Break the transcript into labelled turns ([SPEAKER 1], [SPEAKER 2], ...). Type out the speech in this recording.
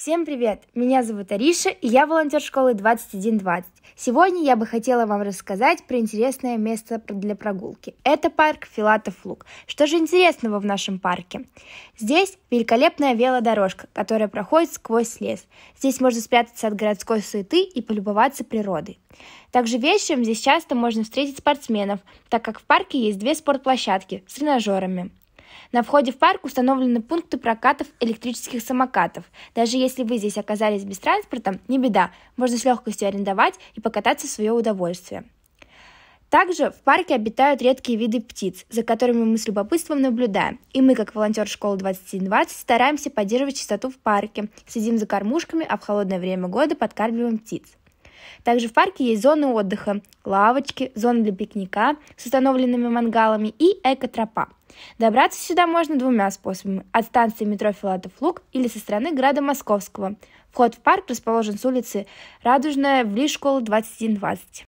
[SPEAKER 1] Всем привет! Меня зовут Ариша, и я волонтер школы 2120. Сегодня я бы хотела вам рассказать про интересное место для прогулки. Это парк Филатов Луг. Что же интересного в нашем парке? Здесь великолепная велодорожка, которая проходит сквозь лес. Здесь можно спрятаться от городской суеты и полюбоваться природой. Также вечером здесь часто можно встретить спортсменов, так как в парке есть две спортплощадки с тренажерами – на входе в парк установлены пункты прокатов электрических самокатов. Даже если вы здесь оказались без транспорта, не беда, можно с легкостью арендовать и покататься в свое удовольствие. Также в парке обитают редкие виды птиц, за которыми мы с любопытством наблюдаем. И мы, как волонтер школы 2120, стараемся поддерживать чистоту в парке, следим за кормушками, а в холодное время года подкармливаем птиц. Также в парке есть зоны отдыха, лавочки, зона для пикника с установленными мангалами и экотропа. Добраться сюда можно двумя способами – от станции метро Филатов Луг или со стороны града Московского. Вход в парк расположен с улицы Радужная в школу 2120.